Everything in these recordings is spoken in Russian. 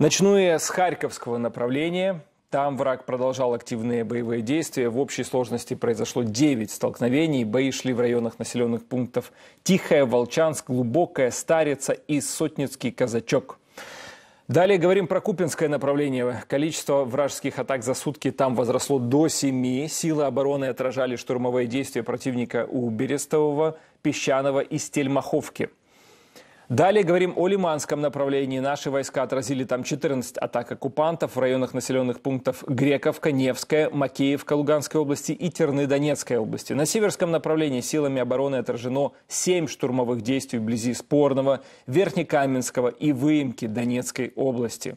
Начну я с Харьковского направления. Там враг продолжал активные боевые действия. В общей сложности произошло 9 столкновений. Бои шли в районах населенных пунктов Тихая, Волчанск, Глубокая, Старица и Сотницкий Казачок. Далее говорим про Купинское направление. Количество вражеских атак за сутки там возросло до 7. Силы обороны отражали штурмовые действия противника у Берестового, Песчаного и Стельмаховки. Далее говорим о Лиманском направлении. Наши войска отразили там 14 атак оккупантов в районах населенных пунктов Грековка, Невская, Макеевка Луганской области и Терны Донецкой области. На северском направлении силами обороны отражено 7 штурмовых действий вблизи Спорного, Верхнекаменского и Выемки Донецкой области.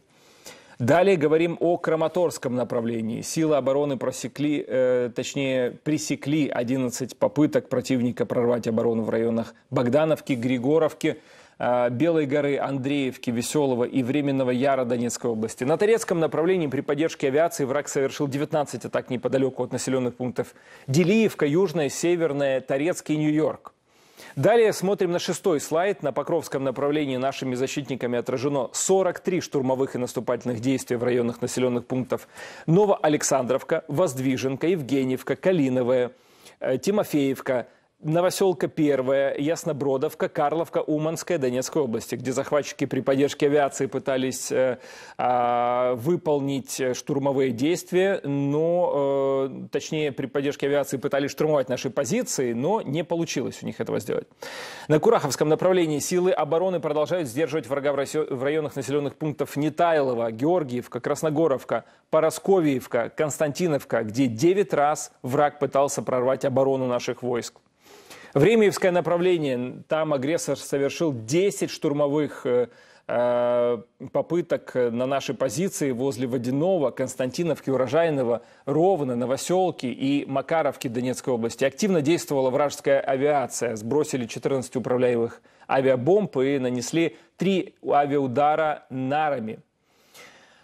Далее говорим о Краматорском направлении. Силы обороны просекли, э, точнее, пресекли 11 попыток противника прорвать оборону в районах Богдановки, Григоровки, Э, Белой горы, Андреевки, Веселого и Временного Яра Донецкой области. На Торецком направлении при поддержке авиации враг совершил 19 атак неподалеку от населенных пунктов Делиевка, Южная, Северная, Торецкий Нью-Йорк. Далее смотрим на шестой слайд. На Покровском направлении нашими защитниками отражено 43 штурмовых и наступательных действий в районах населенных пунктов Новоалександровка, Воздвиженка, Евгеньевка, Калиновая, э, Тимофеевка – Новоселка 1, Яснобродовка, Карловка, Уманская, Донецкой области, где захватчики при поддержке авиации пытались э, а, э, выполнить штурмовые действия, но, э, точнее, при поддержке авиации пытались штурмовать наши позиции, но не получилось у них этого сделать. На Кураховском направлении силы обороны продолжают сдерживать врага в, районах населенных пунктов Нетайлова, Георгиевка, Красногоровка, Поросковьевка, Константиновка, где девять раз враг пытался прорвать оборону наших войск. В направление там агрессор совершил 10 штурмовых э, э, попыток э, на наши позиции возле Водяного, Константиновки, Урожайного, Ровно, Новоселки и Макаровки Донецкой области. Активно действовала вражеская авиация. Сбросили 14 управляемых авиабомб и нанесли три авиаудара нарами.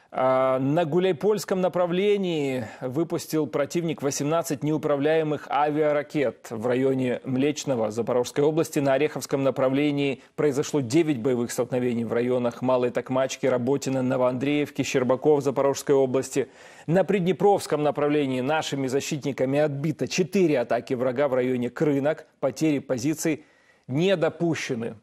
А, на Гуляйпольском направлении выпустил противник 18 неуправляемых авиаракет в районе Млечного Запорожской области. На Ореховском направлении произошло 9 боевых столкновений в районах Малой Токмачки, Работина, Новоандреевки, Щербаков Запорожской области. На Приднепровском направлении нашими защитниками отбито 4 атаки врага в районе Крынок. Потери позиций не допущены.